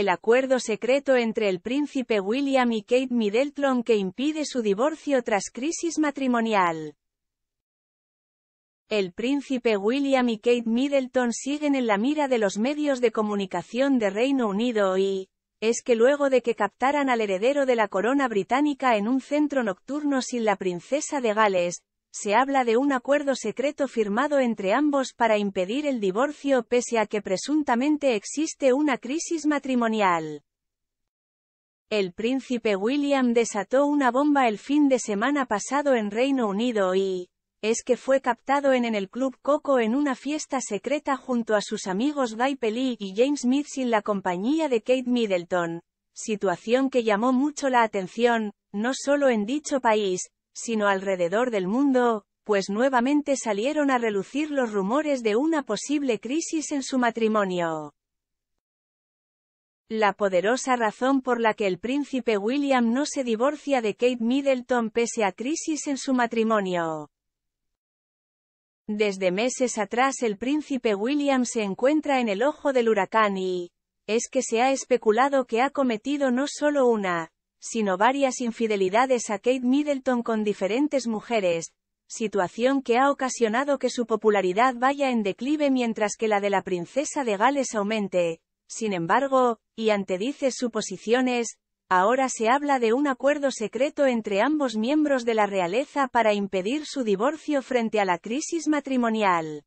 el acuerdo secreto entre el príncipe William y Kate Middleton que impide su divorcio tras crisis matrimonial. El príncipe William y Kate Middleton siguen en la mira de los medios de comunicación de Reino Unido y, es que luego de que captaran al heredero de la corona británica en un centro nocturno sin la princesa de Gales, se habla de un acuerdo secreto firmado entre ambos para impedir el divorcio pese a que presuntamente existe una crisis matrimonial. El príncipe William desató una bomba el fin de semana pasado en Reino Unido y, es que fue captado en, el Club Coco en una fiesta secreta junto a sus amigos Guy Pelly y James Smith sin la compañía de Kate Middleton, situación que llamó mucho la atención, no solo en dicho país, sino alrededor del mundo, pues nuevamente salieron a relucir los rumores de una posible crisis en su matrimonio. La poderosa razón por la que el príncipe William no se divorcia de Kate Middleton pese a crisis en su matrimonio. Desde meses atrás el príncipe William se encuentra en el ojo del huracán y, es que se ha especulado que ha cometido no solo una, sino varias infidelidades a Kate Middleton con diferentes mujeres, situación que ha ocasionado que su popularidad vaya en declive mientras que la de la princesa de Gales aumente. Sin embargo, y ante dices suposiciones, ahora se habla de un acuerdo secreto entre ambos miembros de la realeza para impedir su divorcio frente a la crisis matrimonial.